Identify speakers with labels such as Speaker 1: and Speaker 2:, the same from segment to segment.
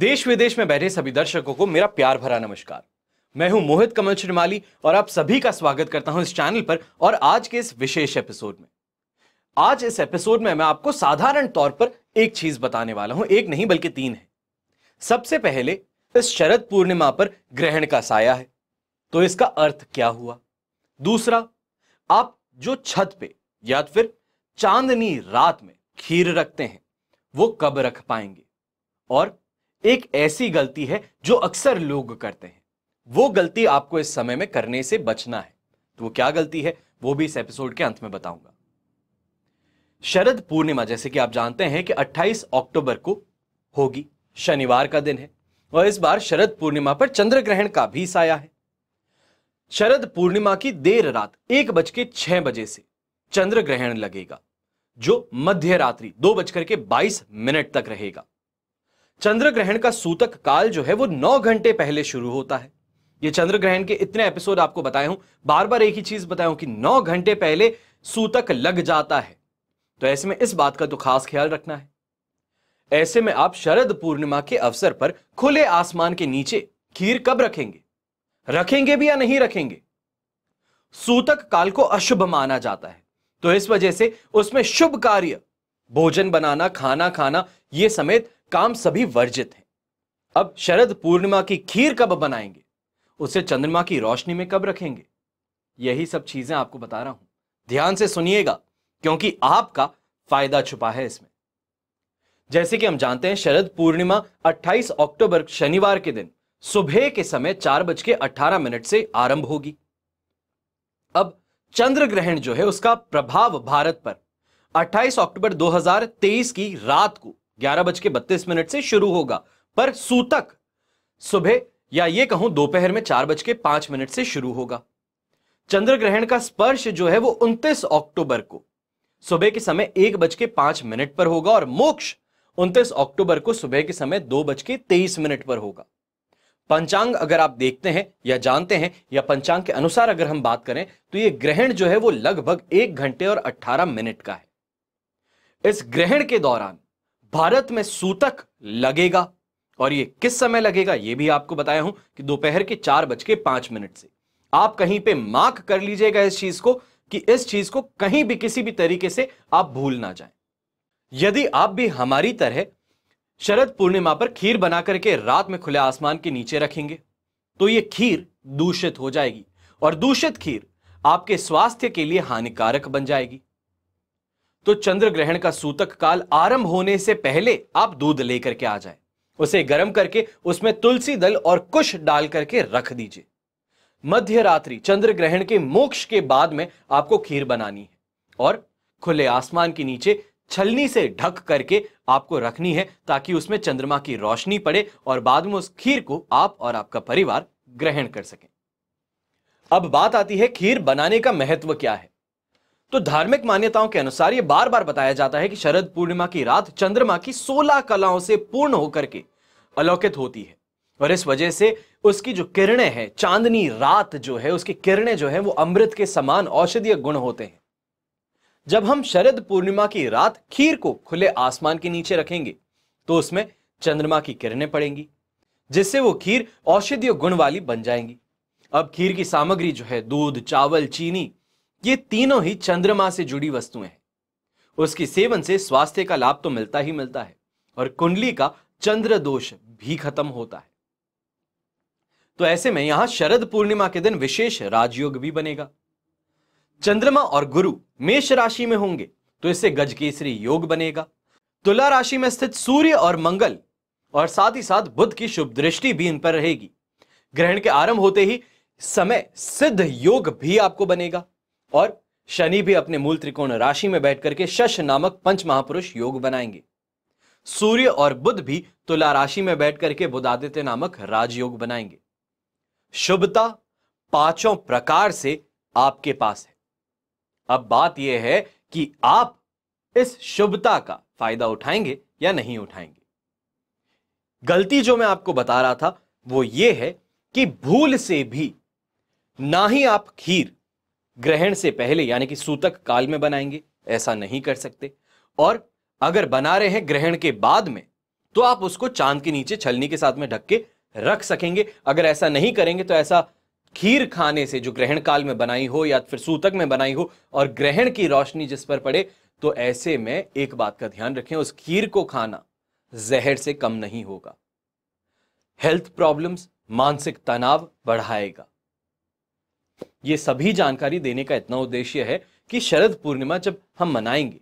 Speaker 1: देश विदेश में बैठे सभी दर्शकों को मेरा प्यार भरा नमस्कार मैं हूं मोहित कमल श्रीमाली और आप सभी का स्वागत करता हूं इस चैनल पर और आज के इस विशेष एपिसोड में आज इस एपिसोड में मैं आपको साधारण तौर पर एक चीज बताने वाला हूं एक नहीं बल्कि तीन है सबसे पहले इस शरद पूर्णिमा पर ग्रहण का साया है तो इसका अर्थ क्या हुआ दूसरा आप जो छत पे या तो फिर चांदनी रात में खीर रखते हैं वो कब रख पाएंगे और एक ऐसी गलती है जो अक्सर लोग करते हैं वो गलती आपको इस समय में करने से बचना है तो वो क्या गलती है वो भी इस एपिसोड के अंत में बताऊंगा शरद पूर्णिमा जैसे कि आप जानते हैं कि 28 अक्टूबर को होगी शनिवार का दिन है और इस बार शरद पूर्णिमा पर चंद्र ग्रहण का भी साया है शरद पूर्णिमा की देर रात एक बज के छह बजे से चंद्र ग्रहण लगेगा जो मध्य रात्रि दो बजकर के बाईस मिनट तक रहेगा चंद्र ग्रहण का सूतक काल जो है वो नौ घंटे पहले शुरू होता है ये चंद्र ग्रहण के इतने एपिसोड आपको बताया हूं बार बार एक ही चीज बताया हूं कि नौ घंटे पहले सूतक लग जाता है तो ऐसे में इस बात का तो खास ख्याल रखना है ऐसे में आप शरद पूर्णिमा के अवसर पर खुले आसमान के नीचे खीर कब रखेंगे रखेंगे भी या नहीं रखेंगे सूतक काल को अशुभ माना जाता है तो इस वजह से उसमें शुभ कार्य भोजन बनाना खाना खाना ये समेत काम सभी वर्जित हैं अब शरद पूर्णिमा की खीर कब बनाएंगे उसे चंद्रमा की रोशनी में कब रखेंगे यही सब चीजें आपको बता रहा हूं ध्यान से सुनिएगा क्योंकि आपका फायदा छुपा है इसमें जैसे कि हम जानते हैं शरद पूर्णिमा 28 अक्टूबर शनिवार के दिन सुबह के समय चार बज के अठारह मिनट से आरंभ होगी अब चंद्र ग्रहण जो है उसका प्रभाव भारत पर 28 अक्टूबर 2023 की रात को ग्यारह बज के बत्तीस मिनट से शुरू होगा पर सूतक सुबह या ये कहूं दोपहर में चार बज के पांच मिनट से शुरू होगा चंद्र ग्रहण का स्पर्श जो है वो उन्तीस अक्टूबर को सुबह के समय एक बज के पांच मिनट पर होगा और मोक्ष उन्तीस अक्टूबर को सुबह के समय दो बज के तेईस मिनट पर होगा पंचांग अगर आप देखते हैं या जानते हैं या पंचांग के अनुसार अगर हम बात करें तो ये ग्रहण जो है वो लगभग एक घंटे और अट्ठारह मिनट का है इस ग्रहण के दौरान भारत में सूतक लगेगा और ये किस समय लगेगा ये भी आपको बताया हूं कि दोपहर के चार बज के पांच मिनट से आप कहीं पे मार्क कर लीजिएगा इस चीज को कि इस चीज को कहीं भी किसी भी तरीके से आप भूल ना जाए यदि आप भी हमारी तरह शरद पूर्णिमा पर खीर बना करके रात में खुले आसमान के नीचे रखेंगे तो ये खीर दूषित हो जाएगी और दूषित खीर आपके स्वास्थ्य के लिए हानिकारक बन जाएगी तो चंद्र ग्रहण का सूतक काल आरंभ होने से पहले आप दूध लेकर के आ जाए उसे गर्म करके उसमें तुलसी दल और कुश डाल करके रख दीजिए मध्य रात्रि चंद्र ग्रहण के मोक्ष के बाद में आपको खीर बनानी है और खुले आसमान के नीचे छलनी से ढक करके आपको रखनी है ताकि उसमें चंद्रमा की रोशनी पड़े और बाद में उस खीर को आप और आपका परिवार ग्रहण कर सकें अब बात आती है खीर बनाने का महत्व क्या है तो धार्मिक मान्यताओं के अनुसार ये बार बार बताया जाता है कि शरद पूर्णिमा की रात चंद्रमा की सोलह कलाओं से पूर्ण होकर के अलौकित होती है और इस वजह से उसकी जो किरणें हैं चांदनी रात जो है उसकी किरणें जो है वो अमृत के समान औषधीय गुण होते हैं जब हम शरद पूर्णिमा की रात खीर को खुले आसमान के नीचे रखेंगे तो उसमें चंद्रमा की किरणें पड़ेंगी जिससे वो खीर औषधीय गुण वाली बन जाएंगी अब खीर की सामग्री जो है दूध चावल चीनी ये तीनों ही चंद्रमा से जुड़ी वस्तुएं हैं उसके सेवन से स्वास्थ्य का लाभ तो मिलता ही मिलता है और कुंडली का चंद्र दोष भी खत्म होता है तो ऐसे में यहां शरद पूर्णिमा के दिन विशेष राजयोग भी बनेगा चंद्रमा और गुरु मेष राशि में होंगे तो इससे गजकेसरी योग बनेगा तुला राशि में स्थित सूर्य और मंगल और साथ ही साथ बुद्ध की शुभ दृष्टि भी इन पर रहेगी ग्रहण के आरंभ होते ही समय सिद्ध योग भी आपको बनेगा और शनि भी अपने मूल त्रिकोण राशि में बैठ करके शश नामक पंच महापुरुष योग बनाएंगे सूर्य और बुध भी तुला राशि में बैठ करके बुधादित्य नामक राजयोग बनाएंगे शुभता पांचों प्रकार से आपके पास है अब बात यह है कि आप इस शुभता का फायदा उठाएंगे या नहीं उठाएंगे गलती जो मैं आपको बता रहा था वो ये है कि भूल से भी ना ही आप खीर ग्रहण से पहले यानी कि सूतक काल में बनाएंगे ऐसा नहीं कर सकते और अगर बना रहे हैं ग्रहण के बाद में तो आप उसको चांद के नीचे छलनी के साथ में ढक के रख सकेंगे अगर ऐसा नहीं करेंगे तो ऐसा खीर खाने से जो ग्रहण काल में बनाई हो या फिर सूतक में बनाई हो और ग्रहण की रोशनी जिस पर पड़े तो ऐसे में एक बात का ध्यान रखें उस खीर को खाना जहर से कम नहीं होगा हेल्थ प्रॉब्लम्स मानसिक तनाव बढ़ाएगा ये सभी जानकारी देने का इतना उद्देश्य है कि शरद पूर्णिमा जब हम मनाएंगे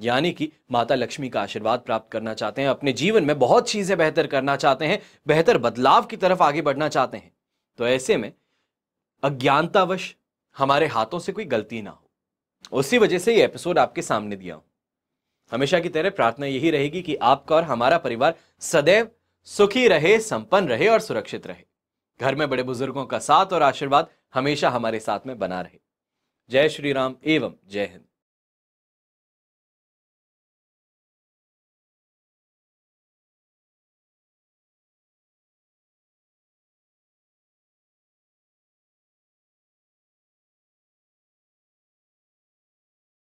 Speaker 1: यानी कि माता लक्ष्मी का आशीर्वाद प्राप्त करना चाहते हैं अपने जीवन में बहुत चीजें बेहतर करना चाहते हैं बेहतर बदलाव की तरफ आगे बढ़ना चाहते हैं तो ऐसे में अज्ञानतावश हमारे हाथों से कोई गलती ना हो उसी वजह से ये एपिसोड आपके सामने दिया हूं हमेशा की तरह प्रार्थना यही रहेगी कि आपका और हमारा परिवार सदैव सुखी रहे संपन्न रहे और सुरक्षित रहे घर में बड़े बुजुर्गों का साथ और आशीर्वाद हमेशा हमारे साथ में बना रहे जय श्री राम एवं जय हिंद